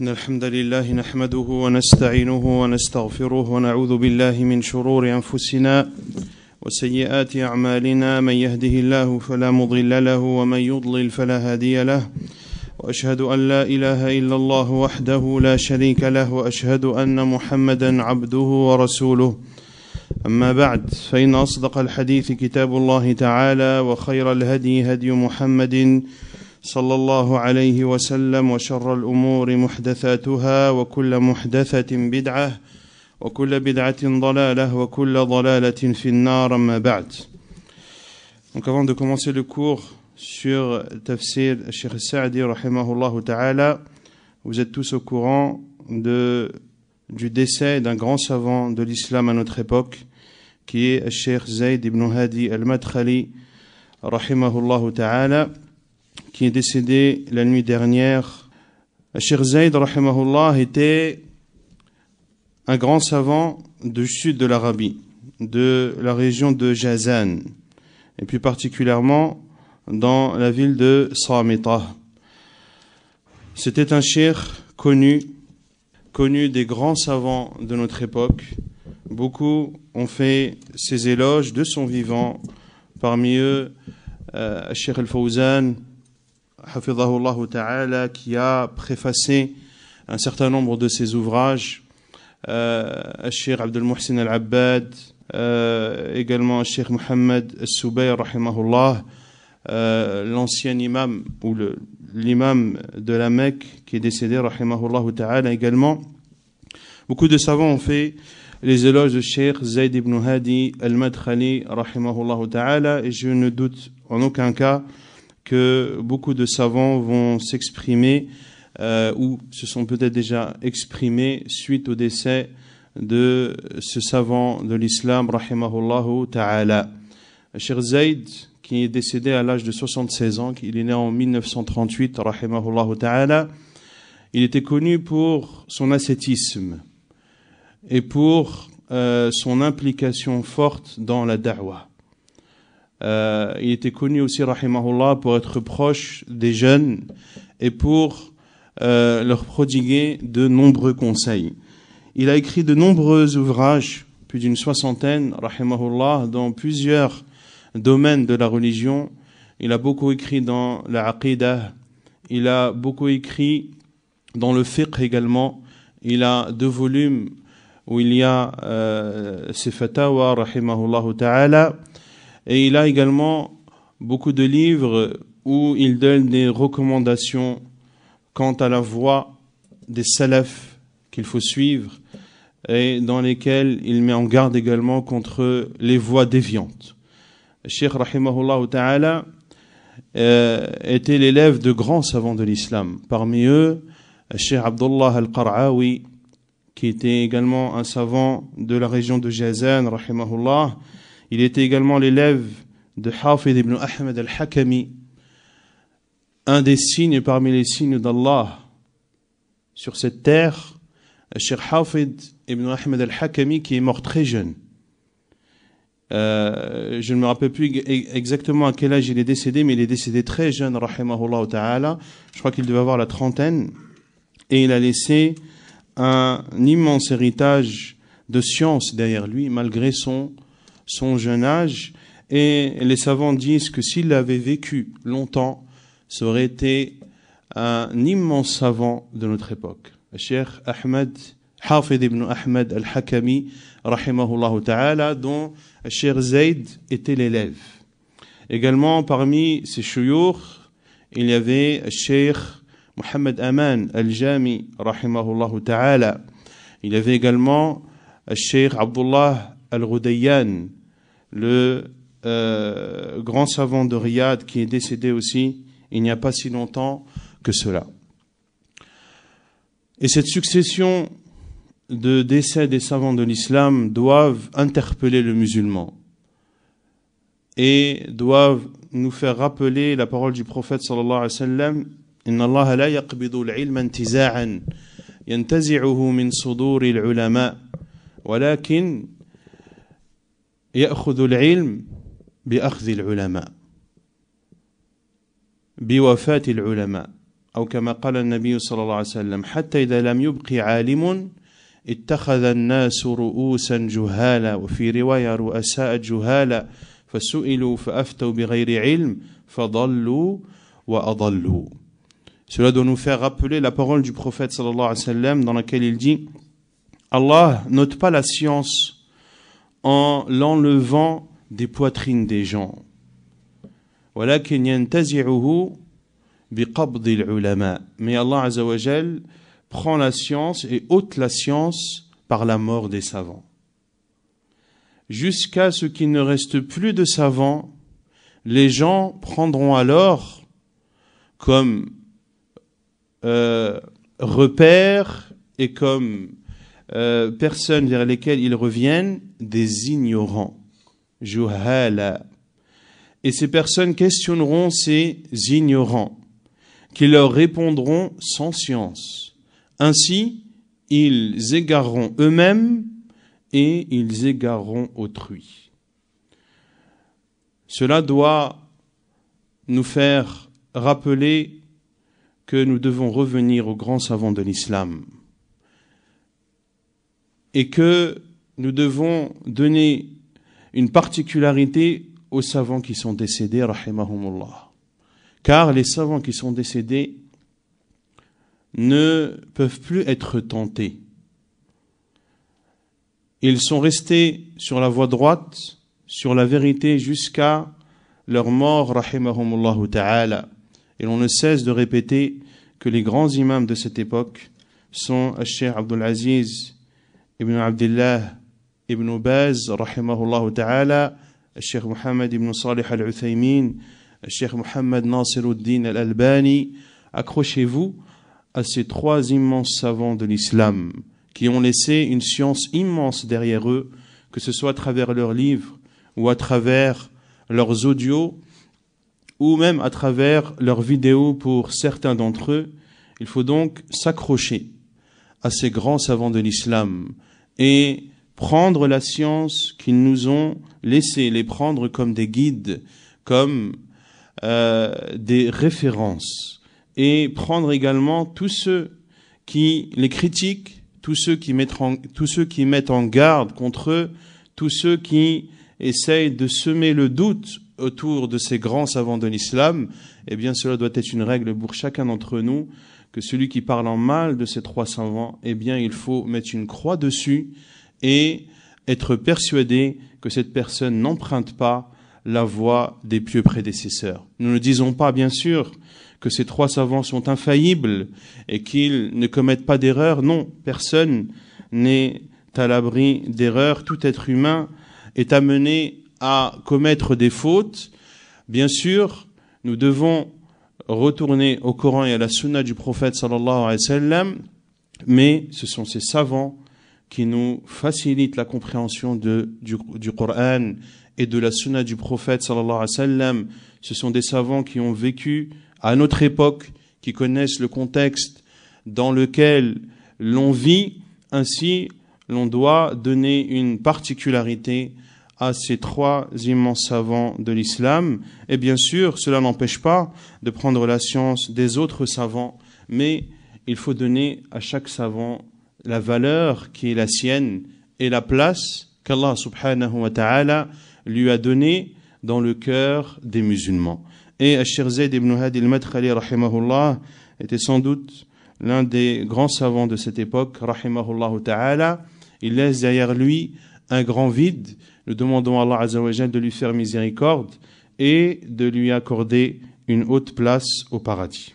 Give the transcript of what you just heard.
إن الحمد لله نحمده ونستعينه ونستغفره ونعوذ بالله من شرور أنفسنا وسيئات أعمالنا من يهده الله فلا مضل له ومن يضلل فلا هادي له وأشهد أن لا إله إلا الله وحده لا شريك له وأشهد أن محمدا عبده ورسوله أما بعد فإن أصدق الحديث كتاب الله تعالى وخير الهدي هدي محمد صلى صلى الله عليه وسلم وشر الامور محدثاتها وكل محدثه بدعه وكل بدعه ضلاله وكل ضلاله في النار ما بعد Donc avant de commencer le cours sur Tafsir Sheikh Sa'di rahimahullah ta'ala, vous êtes tous au courant de, du décès d'un grand savant de l'islam à notre époque qui est Sheikh Zayd ibn Hadi al-Madkhali rahimahullah ta'ala. qui est décédé la nuit dernière. Cheikh Zayd était un grand savant du sud de l'Arabie, de la région de Jazan, et plus particulièrement dans la ville de Samita. C'était un cheikh connu, connu des grands savants de notre époque. Beaucoup ont fait ses éloges de son vivant, parmi eux euh, Al-Fawzan, qui a préfacé un certain nombre de ses ouvrages, euh, Al-Sheikh Abdel Mohsin Al-Abbad, euh, également Al-Sheikh Mohamed al l'ancien imam ou l'imam de la Mecque qui est décédé, rahimahullah ta'ala également. Beaucoup de savants ont fait les éloges de Sheikh Zayd ibn Hadi al-Madkhali, rahimahullah ta'ala, et je ne doute en aucun cas que beaucoup de savants vont s'exprimer euh, ou se sont peut-être déjà exprimés suite au décès de ce savant de l'islam, rahimahullahu ta'ala. Cher Zayd, qui est décédé à l'âge de 76 ans, il est né en 1938, rahimahullahu ta'ala, il était connu pour son ascétisme et pour euh, son implication forte dans la da'wah. Euh, il était connu aussi, rahimahullah, pour être proche des jeunes et pour euh, leur prodiguer de nombreux conseils. Il a écrit de nombreux ouvrages, plus d'une soixantaine, rahimahullah, dans plusieurs domaines de la religion. Il a beaucoup écrit dans la aqidah, il a beaucoup écrit dans le fiqh également. Il a deux volumes où il y a euh, ses fatawa, rahimahullah ta'ala, et il a également beaucoup de livres où il donne des recommandations quant à la voie des salafs qu'il faut suivre et dans lesquels il met en garde également contre les voies déviantes. Cheikh Rahimahullah Ta'ala euh, était l'élève de grands savants de l'islam. Parmi eux, Cheikh Abdullah Al-Qar'awi, qui était également un savant de la région de Jazan, Rahimahullah, il était également l'élève de Hafid ibn Ahmed al-Hakami, un des signes parmi les signes d'Allah sur cette terre, Cheikh Hafid ibn Ahmed al-Hakami qui est mort très jeune. Euh, je ne me rappelle plus exactement à quel âge il est décédé, mais il est décédé très jeune, rahimahullah ta'ala. Je crois qu'il devait avoir la trentaine. Et il a laissé un immense héritage de science derrière lui, malgré son son jeune âge. Et les savants disent que s'il avait vécu longtemps, ça aurait été un immense savant de notre époque. Cheikh Ahmed, Hafid ibn Ahmed al-Hakami, rahimahullah ta'ala, dont Cheikh Zayd était l'élève. Également, parmi ses chouyours, il y avait Cheikh Muhammad Aman al-Jami, rahimahullah ta'ala. Il y avait également Cheikh Abdullah al-Rudayyan, le euh, grand savant de Riyad qui est décédé aussi il n'y a pas si longtemps que cela. Et cette succession de décès des savants de l'islam doivent interpeller le musulman et doivent nous faire rappeler la parole du prophète sallallahu alayhi wa sallam min يأخذ العلم بأخذ العلماء بوفاة العلماء أو كما قال النبي صلى الله عليه وسلم حتى إذا لم يبق عالم اتخذ الناس رؤوسا جهالا وفي رواية رؤساء جهالا فسئلوا فأفتوا بغير علم فضلوا وأضلوا Cela doit nous faire rappeler la parole du prophète sallallahu alayhi wa sallam dans laquelle il dit Allah n'ôte pas la science en l'enlevant des poitrines des gens. Mais Allah azawajel prend la science et ôte la science par la mort des savants. Jusqu'à ce qu'il ne reste plus de savants, les gens prendront alors comme euh, repère et comme euh, personnes vers lesquelles ils reviennent des ignorants. Juhala. Et ces personnes questionneront ces ignorants, qui leur répondront sans science. Ainsi, ils égareront eux-mêmes et ils égareront autrui. Cela doit nous faire rappeler que nous devons revenir aux grands savants de l'islam et que nous devons donner une particularité aux savants qui sont décédés, rahimahumullah. Car les savants qui sont décédés ne peuvent plus être tentés. Ils sont restés sur la voie droite, sur la vérité jusqu'à leur mort, rahimahumullah ta'ala. Et on ne cesse de répéter que les grands imams de cette époque sont Cheikh Abdul Aziz Ibn abdullah Ibn ابن باز رحمه الله تعالى Ibn Ibn Al al العثيمين Sheikh محمد ناصر al accrochez-vous à ces trois immenses savants de l'islam qui ont laissé une science immense derrière eux que ce soit à travers leurs livres ou à travers leurs audios ou même à travers leurs vidéos pour certains d'entre eux. Il faut donc s'accrocher à ces grands savants de l'islam, et prendre la science qu'ils nous ont laissée, les prendre comme des guides, comme euh, des références, et prendre également tous ceux qui les critiquent, tous ceux qui mettent en, tous ceux qui mettent en garde contre eux, tous ceux qui essayent de semer le doute autour de ces grands savants de l'islam, eh bien cela doit être une règle pour chacun d'entre nous que celui qui parle en mal de ces trois savants, eh bien, il faut mettre une croix dessus et être persuadé que cette personne n'emprunte pas la voie des pieux prédécesseurs. Nous ne disons pas, bien sûr, que ces trois savants sont infaillibles et qu'ils ne commettent pas d'erreurs. Non, personne n'est à l'abri d'erreurs. Tout être humain est amené à commettre des fautes. Bien sûr, nous devons retourner au Coran et à la Sunna du prophète sallallahu alayhi wa mais ce sont ces savants qui nous facilitent la compréhension du, Coran et de la Sunna du prophète sallallahu alayhi wa Ce sont des savants qui ont vécu à notre époque, qui connaissent le contexte dans lequel l'on vit, ainsi l'on doit donner une particularité à ces trois immenses savants de l'islam. Et bien sûr, cela n'empêche pas de prendre la science des autres savants, mais il faut donner à chaque savant la valeur qui est la sienne et la place qu'Allah subhanahu wa ta'ala lui a donnée dans le cœur des musulmans. Et Ashir ibn Hadi al-Madkhali rahimahullah était sans doute l'un des grands savants de cette époque rahimahullah ta'ala. Il laisse derrière lui un grand vide nous demandons à Allah de lui faire miséricorde et de lui accorder une haute place au paradis.